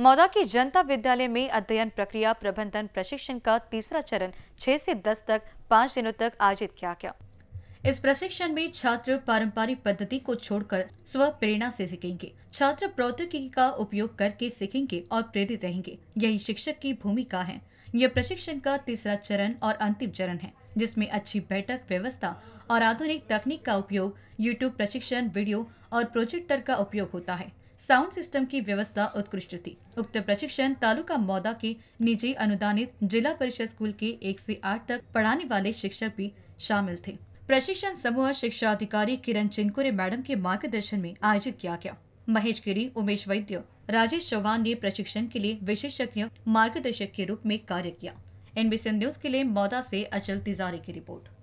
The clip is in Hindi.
मौदा की जनता विद्यालय में अध्ययन प्रक्रिया प्रबंधन प्रशिक्षण का तीसरा चरण 6 से 10 तक पाँच दिनों तक आयोजित किया गया इस प्रशिक्षण में छात्र पारंपरिक पद्धति को छोड़कर स्व प्रेरणा से सीखेंगे छात्र प्रौद्योगिकी का उपयोग करके सीखेंगे और प्रेरित रहेंगे यही शिक्षक की भूमिका है यह प्रशिक्षण का तीसरा चरण और अंतिम चरण है जिसमें अच्छी बैठक व्यवस्था और आधुनिक तकनीक का उपयोग यूट्यूब प्रशिक्षण वीडियो और प्रोजेक्टर का उपयोग होता है साउंड सिस्टम की व्यवस्था उत्कृष्ट थी उक्त प्रशिक्षण तालुका मौदा के निजी अनुदानित जिला परिषद स्कूल के एक से आठ तक पढ़ाने वाले शिक्षक भी शामिल थे प्रशिक्षण समूह शिक्षा अधिकारी किरण चिंकुरे मैडम के मार्गदर्शन में आयोजित किया गया महेश गिरी उमेश वैद्य राजेश चौहान ने प्रशिक्षण के लिए विशेषज्ञ मार्गदर्शक के रूप में कार्य किया एनबीसी न्यूज के लिए मौदा से अचल तिजारी की रिपोर्ट